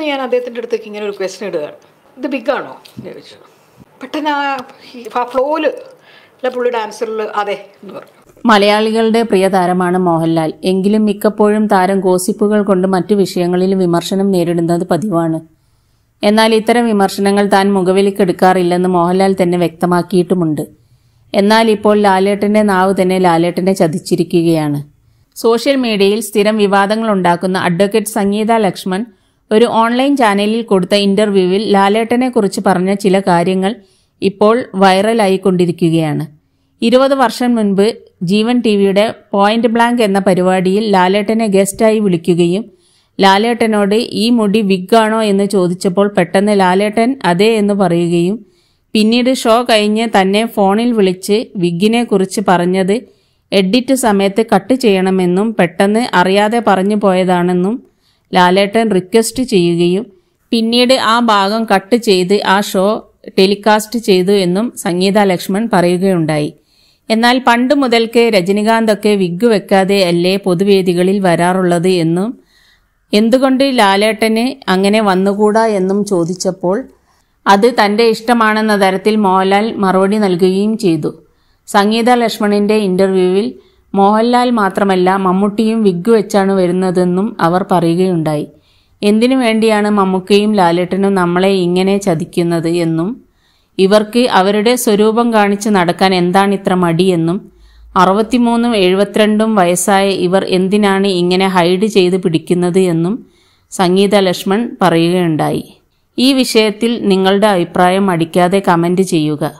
പെട്ടെന്ന് ഞാൻ അദ്ദേഹത്തിൻ്റെ അടുത്തേക്ക് ഇങ്ങനെ ഒരു ക്വസ്റ്റൻ ഇടുകയാണ് ഇത് ബിഗാണോ എന്ന് ചോദിച്ചു പെട്ടെന്ന് ആ ആ ഫ്ലോയിൽ അല്ല അതെ എന്ന് പറഞ്ഞു മലയാളികളുടെ പ്രിയ താരമാണ് മോഹൻലാൽ എങ്കിലും മിക്കപ്പോഴും താരം ഗോസിപ്പുകൾ കൊണ്ട് മറ്റു വിഷയങ്ങളിൽ വിമർശനം നേരിടുന്നത് പതിവാണ് എന്നാൽ ഇത്തരം വിമർശനങ്ങൾ താൻ മുഖവിലിക്കെടുക്കാറില്ലെന്ന് മോഹൻലാൽ തന്നെ വ്യക്തമാക്കിയിട്ടുമുണ്ട് എന്നാൽ ഇപ്പോൾ ലാലേട്ടന്റെ നാവ് തന്നെ ലാലേട്ടനെ ചതിച്ചിരിക്കുകയാണ് സോഷ്യൽ മീഡിയയിൽ സ്ഥിരം വിവാദങ്ങൾ ഉണ്ടാക്കുന്ന അഡ്വക്കേറ്റ് സംഗീത ലക്ഷ്മൺ ഒരു ഓൺലൈൻ ചാനലിൽ കൊടുത്ത ഇന്റർവ്യൂവിൽ ലാലേട്ടനെ കുറിച്ച് പറഞ്ഞ ചില കാര്യങ്ങൾ ഇപ്പോൾ കൊണ്ടിരിക്കുകയാണ് ഇരുപത് വർഷം മുൻപ് ജീവൻ ടി വിയുടെ പോയിന്റ് ബ്ലാങ്ക് എന്ന പരിപാടിയിൽ ലാലേട്ടനെ ഗസ്റ്റായി വിളിക്കുകയും ലാലേട്ടനോട് ഈ മുടി വിഗ്ഗാണോ എന്ന് ചോദിച്ചപ്പോൾ പെട്ടെന്ന് ലാലേട്ടൻ അതെ എന്ന് പറയുകയും പിന്നീട് ഷോ കഴിഞ്ഞ് തന്നെ ഫോണിൽ വിളിച്ച് വിഗ്ഗിനെ കുറിച്ച് പറഞ്ഞത് എഡിറ്റ് സമയത്ത് കട്ട് ചെയ്യണമെന്നും പെട്ടെന്ന് അറിയാതെ പറഞ്ഞു പോയതാണെന്നും ലാലേട്ടൻ റിക്വസ്റ്റ് ചെയ്യുകയും പിന്നീട് ആ ഭാഗം കട്ട് ചെയ്ത് ആ ഷോ ടെലികാസ്റ്റ് ചെയ്തു എന്നും സംഗീത ലക്ഷ്മൺ പറയുകയുണ്ടായി എന്നാൽ പണ്ട് മുതൽക്ക് രജനികാന്തൊക്കെ വിഗ് വെക്കാതെ അല്ലേ പൊതുവേദികളിൽ വരാറുള്ളത് എന്നും എന്തുകൊണ്ട് ലാലേട്ടന് അങ്ങനെ വന്നുകൂടാ എന്നും ചോദിച്ചപ്പോൾ അത് തന്റെ ഇഷ്ടമാണെന്ന തരത്തിൽ മോഹൻലാൽ മറുപടി നൽകുകയും ചെയ്തു സംഗീത ലക്ഷ്മണിന്റെ ഇന്റർവ്യൂവിൽ മോഹൻലാൽ മാത്രമല്ല മമ്മൂട്ടിയും വിഗ് വെച്ചാണ് വരുന്നതെന്നും അവർ പറയുകയുണ്ടായി എന്തിനു വേണ്ടിയാണ് മമ്മൂക്കയും ലാലേട്ടനും നമ്മളെ ഇങ്ങനെ ചതിക്കുന്നത് എന്നും ഇവർക്ക് അവരുടെ സ്വരൂപം കാണിച്ച് നടക്കാൻ എന്താണ് ഇത്ര മടിയെന്നും അറുപത്തിമൂന്നും എഴുപത്തിരണ്ടും വയസ്സായ ഇവർ എന്തിനാണ് ഇങ്ങനെ ഹൈഡ് ചെയ്ത് പിടിക്കുന്നത് എന്നും സംഗീത ലക്ഷ്മൺ പറയുകയുണ്ടായി ഈ വിഷയത്തിൽ നിങ്ങളുടെ അഭിപ്രായം അടിക്കാതെ കമൻറ്റ് ചെയ്യുക